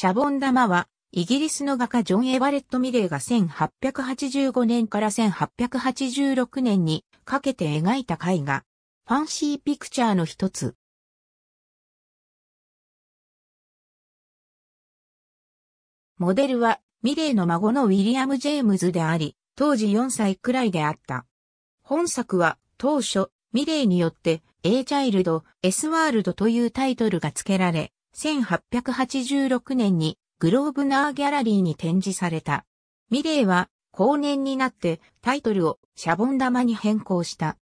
シャボン玉は、イギリスの画家ジョン・エヴァレット・ミレーが1885年から1886年にかけて描いた絵画、ファンシー・ピクチャーの一つ。モデルは、ミレーの孫のウィリアム・ジェームズであり、当時4歳くらいであった。本作は、当初、ミレーによって、A チャイルド、S ワールドというタイトルが付けられ、1886年にグローブナーギャラリーに展示された。ミレーは後年になってタイトルをシャボン玉に変更した。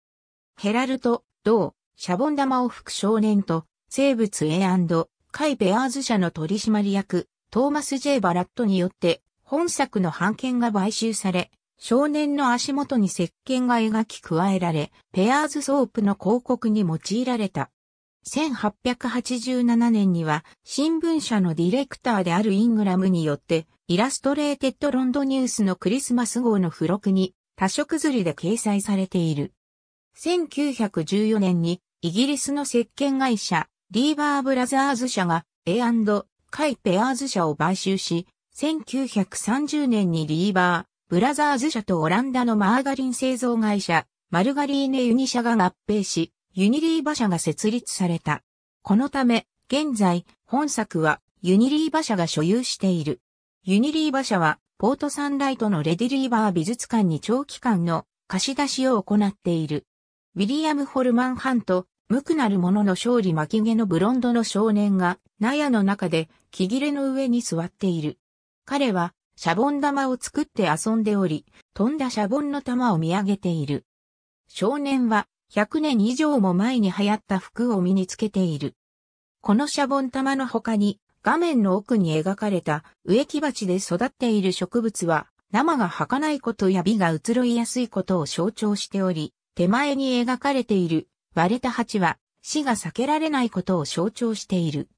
ヘラルト、同、シャボン玉を吹く少年と、生物 A& カイ・ベアーズ社の取締役、トーマス・ジェイバラットによって、本作の版権が買収され、少年の足元に石鹸が描き加えられ、ペアーズソープの広告に用いられた。1887年には新聞社のディレクターであるイングラムによってイラストレーテッドロンドニュースのクリスマス号の付録に多色釣りで掲載されている。1914年にイギリスの石鹸会社リーバーブラザーズ社が A& カイペアーズ社を買収し、1930年にリーバーブラザーズ社とオランダのマーガリン製造会社マルガリーネユニ社が合併し、ユニリー馬車が設立された。このため、現在、本作はユニリー馬車が所有している。ユニリー馬車は、ポートサンライトのレディリーバー美術館に長期間の貸し出しを行っている。ウィリアム・ホルマン・ハント、無垢なる者の勝利巻き毛のブロンドの少年が、納屋の中で木切れの上に座っている。彼は、シャボン玉を作って遊んでおり、飛んだシャボンの玉を見上げている。少年は、100年以上も前に流行った服を身につけている。このシャボン玉の他に、画面の奥に描かれた植木鉢で育っている植物は、生が儚いことや美が移ろいやすいことを象徴しており、手前に描かれている割れた鉢は死が避けられないことを象徴している。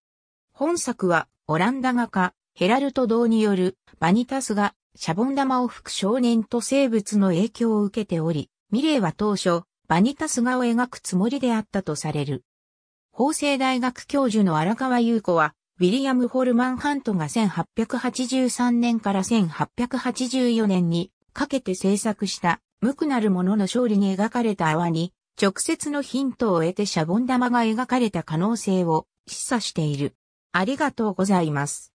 本作はオランダ画家ヘラルト・堂によるバニタスがシャボン玉を吹く少年と生物の影響を受けており、ミレーは当初バニタス画を描くつもりであったとされる。法政大学教授の荒川優子は、ウィリアム・ホルマン・ハントが1883年から1884年にかけて制作した無垢なるものの勝利に描かれた泡に直接のヒントを得てシャボン玉が描かれた可能性を示唆している。ありがとうございます。